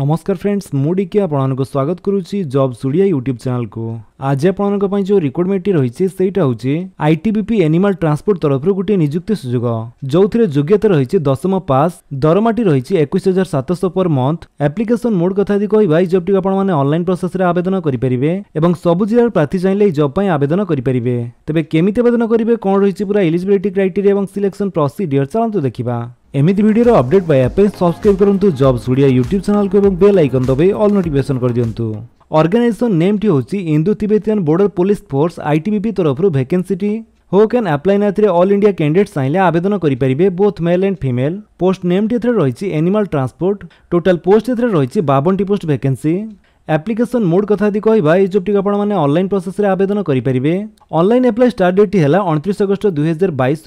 ନମସ୍କାର ଫ୍ରେଣ୍ଡସ୍ ମୁଁ ଡିକି ଆପଣମାନଙ୍କୁ ସ୍ୱାଗତ କରୁଛି ଜବ୍ ସୁଡ଼ିଆ ୟୁଟ୍ୟୁବ୍ ଚ୍ୟାନେଲକୁ ଆଜି ଆପଣଙ୍କ ପାଇଁ ଯେଉଁ ରିକ୍ରୁଟମେଣ୍ଟଟି ରହିଛି ସେଇଟା ହେଉଛି ଆଇଟିବିପି ଏନିମାଲ ଟ୍ରାନ୍ସପୋର୍ଟ ତରଫରୁ ଗୋଟିଏ ନିଯୁକ୍ତି ସୁଯୋଗ ଯେଉଁଥିରେ ଯୋଗ୍ୟତା ରହିଛି ଦଶମ ପାସ୍ ଦରମାଟି ରହିଛି ଏକୋଇଶ ହଜାର ସାତଶହ ପର ମନ୍ଥ ଆପ୍ଲିକେସନ ମୋଡ୍ କଥା ଯଦି କହିବା ଏହି ଜବ୍ଟିକୁ ଆପଣମାନେ ଅନଲାଇନ୍ ପ୍ରୋସେସରେ ଆବେଦନ କରିପାରିବେ ଏବଂ ସବୁ ଜିଲ୍ଲାର ପ୍ରାର୍ଥୀ ଚାହିଁଲେ ଏହି ଜବ୍ ପାଇଁ ଆବେଦନ କରିପାରିବେ ତେବେ କେମିତି ଆବେଦନ କରିବେ କ'ଣ ରହିଛି ପୁରା ଏଲିଜିବିଲିଟି କ୍ରାଇଟେରିଆ ଏବଂ ସିଲେକ୍ସନ ପ୍ରସିଡିୟର ଚାଲନ୍ତୁ ଦେଖିବା ଏମିତି ଭିଡ଼ିଓର ଅପଡେଟ୍ ପାଇବା ପାଇଁ ସବସ୍କ୍ରାଇବ୍ କରନ୍ତୁ ଜବ୍ସ ଓଡ଼ିଆ ୟୁଟ୍ୟୁବ୍ ଚ୍ୟାନେଲକୁ ଏବଂ ବେଲ୍ ଆଇକନ୍ ଦବାଇ ଅଲ୍ ନୋଟିଫିକେସନ୍ କରିଦିଅନ୍ତୁ ଅର୍ଗାନାଇଜେସନ୍ ନେମ୍ଟି ହେଉଛି Indo Tibetan border police force ITBP ତରଫରୁ ଭ୍ୟାକେନ୍ସିଟି হু ক্যান আপ্লাই না অল ইন্ডিয়া ক্যান্ডিডেট চাইলে আবেদন করে পারে both male and female post নেমটি এতে রয়েছে এনিমাল ট্রান্সপোর্ট টোটাল পোস্ট এতে রয়েছে বাবনটি পোস্ট ভ্যাকেন্সি আপ্লিকেসন মোড কথা যদি কহা এই জবটি আপনার অনলাইন প্রসেসে আবেদন করে পারে অনলাইন আপ্লাই স্টার্ট ডেটটি হল অণত্রিশ অগস্ট দুই হাজার বাইশ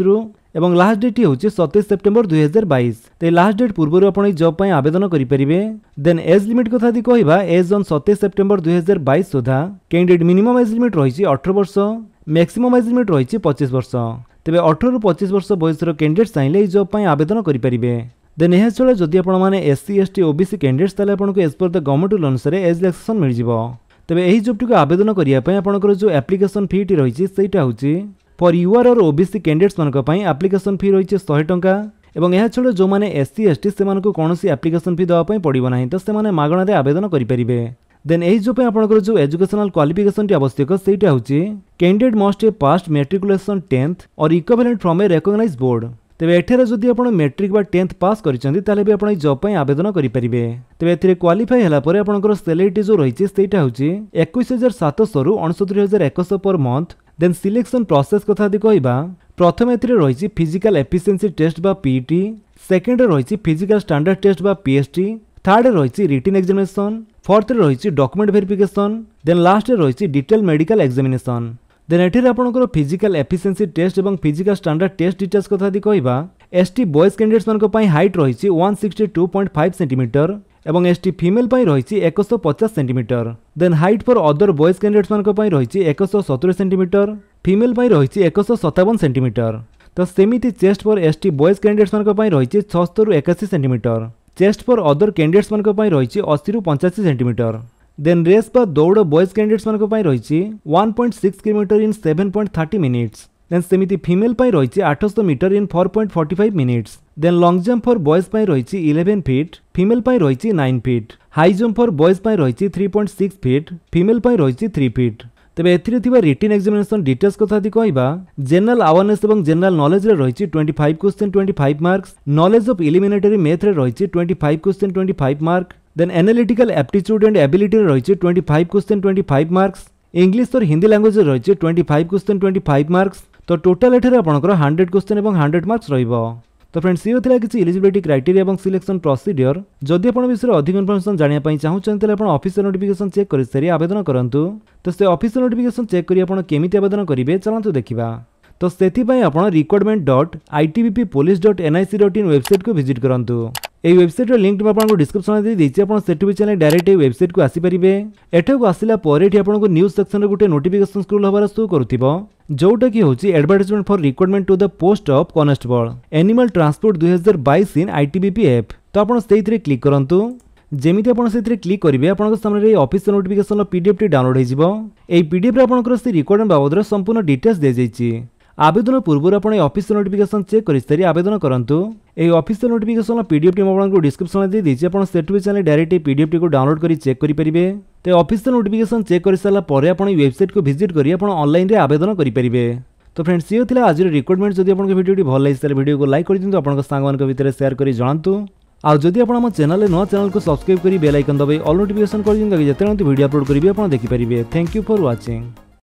এবং লাস্ট ডেটি হউছে 27 সেপ্টেম্বর 2022 তে লাস্ট ডেট পূর্বৰ आपण জব পাই আবেদন কৰি পৰিবে দেন এজ লিমিট কথা দি কহিবা এজ অন 27 সেপ্টেম্বর 2022 সদা ক্যান্ডিডেট মিনিমাম এজ লিমিট ৰহিছে 18 বছৰ মাক্সিমাম এজ লিমিট ৰহিছে 25 বছৰ তebe 18 ৰ 25 বছৰ বয়সৰ ক্যান্ডিডেট সাইলে জব পাই আবেদন কৰি পৰিবে দেন এহছলে যদি आपण মানে এসসি এসটি ওবিসি ক্যান্ডিডেট তলে आपणক এজ পৰ দা গৱৰ্ণমেণ্ট অলান্সৰে এজ এক্সেন মইজিব তebe এই জবটোক আবেদন কৰি আপে आपणৰ যো এপ্লিকেচন ফিট ৰহিছে সেইটা হউছে ଫର୍ ୟୁଆର୍ ଅର୍ ଓବିସି କ୍ୟାଣ୍ଡିଡେଟ୍ସମାନଙ୍କ ପାଇଁ ଆପ୍ଲିକେସନ୍ ଫି ରହିଛି ଶହେ ଟଙ୍କା ଏବଂ ଏହା ଛଡ଼ା ଯେଉଁମାନେ ଏସ୍ସି ଏସ୍ଟି ସେମାନଙ୍କୁ କୌଣସି ଆପ୍ଲିକେସନ୍ ଫି ଦେବା ପାଇଁ ପଡ଼ିବ ନାହିଁ ତ ସେମାନେ ମାଗଣାରେ ଆବେଦନ କରିପାରିବେ ଦେନ୍ ଏହି ଜବ୍ ପାଇଁ ଆପଣଙ୍କର ଯେଉଁ ଏଜୁକେସନାଲ କ୍ୱାଲିଫିକେସନଟି ଆବଶ୍ୟକ ସେଇଟା ହେଉଛି candidate must a passed matriculation tenth or equivalent from a recognize board ତେବେ ଏଠାରେ ଯଦି ଆପଣ ମେଟ୍ରିକ୍ ବା ଟେନ୍ଥ ପାସ୍ କରିଛନ୍ତି ତାହେଲେ ବି ଆପଣ ଏହି ଜବ୍ ପାଇଁ ଆବେଦନ କରିପାରିବେ ତେବେ ଏଥିରେ କ୍ୱାଲିଫାଇ ହେଲା ପରେ ଆପଣଙ୍କର ସେଲେରିଟି ଯେଉଁ ରହିଛି ସେଇଟା ହେଉଛି ଏକୋଇଶ ହଜାର ସାତଶହରୁ ଅଣସତୁରି ହଜାର ଏକଶହ per month then selection process କଥା ଯଦି କହିବା ପ୍ରଥମେ ଏଥିରେ ରହିଛି ଫିଜିକାଲ୍ ଏଫିସିଏନ୍ସି ଟେଷ୍ଟ ବା ପିଇଟି ସେକେଣ୍ଡରେ ରହିଛି ଫିଜିକାଲ୍ ଷ୍ଟାଣ୍ଡାର୍ଡ ଟେଷ୍ଟ ବା ପିଏସ୍ଟି থার্ডে রয়েছে রিটিন এক্সামিনেসন ফোর্থে রয়েছে ডকুমেন্ট ভেরিফিকেসন দেন লাস্টে রয়েছে ডিটেল মেডিকাল এক্সামিনেসন দেন এটির আপনার ফিজিকাল এফিসিয়েন্সি টেস্ট এবং ফিজিকাল স্ট্যান্ডার্ড টেস্ট ডিটেলস কথা যদি কহা এসটি বয়েজ ক্যান্ডিডেটস মানক হাইট রয়েছে one sixty two point five centimetre এবং এসটি ফিমেল পাই রয়েছে একশো পচাশ centimetre then height for other boys candidates মান রয়েছে একশো সতুরি সেটিমিটর ফিমেল পাই রয়েছে একশো সতাবন সেটিমিটর তো সেমিতি chest for ST boys candidates মান রয়েছে ছস্তরু একাশি centimetre chest for other candidates মান রয়েছে অশীরু পঞ্চাশি সেটিমিটর দেন রেস বা দৌড় বয়েজ ক্যান্ডিডেটস মান রয়েছে one point six kilometre in seven point thirty minutes then সেমিতি ফিমেল পাই রয়েছে আঠশো metre in four point forty five minutes then long jump for boys ପାଇଁ ରହିଛି ଇଲେଭେନ୍ ଫିଟ୍ ଫିମେଲ୍ ପାଇଁ ରହିଛି nine feet high jump for boys ପାଇଁ ରହିଛି three point six feet female ପାଇଁ ରହିଛି ଥ୍ରୀ ଫିଟ୍ ତେବେ ଏଥିରେ ଥିବା ରିଟିନ୍ ଏକ୍ଜାମିନେସନ୍ ଡିଟେଲ୍ସ କଥା ଯଦି କହିବା ଜେନେରାଲ ଆୱାରନେସ୍ ଏବଂ ଜେନେରାଲ ନଲେଜରେ ରହିଛି twenty five question twenty five marks knowledge of elementary ମେଥ୍ରେ ରହିଛି twenty five question twenty five mark then analytical aptitude and ଆବିଲିଟିରେ ରହିଛି twenty five question twenty five marks English or Hindi ଲାଙ୍ଗୁଏଜରେ ରହିଛି twenty five question twenty five marks ତ total ଏଠାରେ ଆପଣଙ୍କର hundred question ଏବଂ ହଣ୍ଡ୍ରେଡ଼ ମାର୍କସ୍ ରହିବ তো ফ্রেন্ডস ইয়ে লা কিছু এলিজিবিলিটি ক্রাইটেরিয়া এবং সিলেকশন প্রসিডিওর যদি আপনার বিষয়ে অধিক ইনফরমেশন জাঁয়া চাহুন তাহলে আপনার অফিসিয়াল নোটিফিকেশন চেক করে সারি আবেদন করতু তো সে অফিসিয়াল নোটিফিকেশন চেক করে আপনার কেমিতি আবেদন করবে চলতু দেখা তো সেই আপনার recruitment dot ITBP police dot NIC dot in website কু ভিজিট করতু ଏହି ୱେବସାଇଟ୍ର ଲିଙ୍କ୍ ମୁଁ ଆପଣଙ୍କୁ ଡିସ୍କ୍ରିପସନ୍ ଦେଇ ଦେଇଛି ଆପଣ ସେଠୁ ବି ଚାହିଁଲେ ଡାଇରେକ୍ଟ ଏହି ୱେବସାଇଟ୍କୁ ଆସିପାରିବେ ଏଠାକୁ ଆସିଲା ପରେ ଏଠି ଆପଣଙ୍କୁ ନ୍ୟୁଜ୍ ସେକ୍ସନ୍ରେ ଗୋଟେ ନୋଟିଫିକେସନ୍ ସ୍କ୍ରୋଲ୍ ହେବାର ସୋ କରୁଥିବ ଯେଉଁଟାକି ହେଉଛି advertisement for recruitment to the post of constable animal transport ଦୁଇହଜାର ବାଇଶ ଇନ୍ ଆଇଟିବିପି ଆପ୍ ତ ଆପଣ ସେଇଥିରେ କ୍ଲିକ୍ କରନ୍ତୁ ଯେମିତି ଆପଣ ସେଥିରେ କ୍ଲିକ୍ କରିବେ ଆପଣଙ୍କ ସାମ୍ନାରେ ଏହି ଅଫିସିଆଲ ନୋଟିଫିକେସନର ପିଡିଏଫ୍ଟି ଡାଉନଲୋଡ୍ ହୋଇଯିବ ଏହି ପିଡିଏଫ୍ରେ ଆପଣଙ୍କର ସେ ରିକ୍ୱାରମେଣ୍ଟ ବାବଦରେ ସମ୍ପୂର୍ଣ୍ଣ ଡିଟେଲ୍ସ ଦିଆଯାଇଛି आवेदन पूर्व आप अफिस नोटिफिकेसन चेक कर सारी आवेदन करूँ এই অফিসিয়াল নোটিফিকেসন পিডিএফটি মু আপনার ডিসক্রিপশনে দিয়ে দিয়েছি আপনার সেটু বি চাইলে ডাইরেক্ট এই পিডিএফটি ডাউনলোড করে চেক করে পেবে তো অফিসিয়াল নোটিফিকেসন চেক করে সারা পরে আপনার এই ওয়েবসাইট কু ভিজিট করে আপনার অনলাইনে আবেদন করে পেবে তো ফ্রেন্ডস ইয়ে লা আজ রিকোয়ারমেন্ট যদি আপনার ভিডিওটি ভাল লাগে তাহলে ভিডিওকে লাইক করে দিন আপনার সাংমান ভিতরে সেয়ার করে জনাতু আর যদি আপনার আমার চ্যানেলে নয় চ্যানেলকে সবসক্রাইব করে বেল আইকন দবাই অল নোটিফিকেসন করে দিন তাকে যেতে ভিডিও আপলোড করবি আপনার দেখিপারে থ্যাংক ইউ ফর ওয়াচিং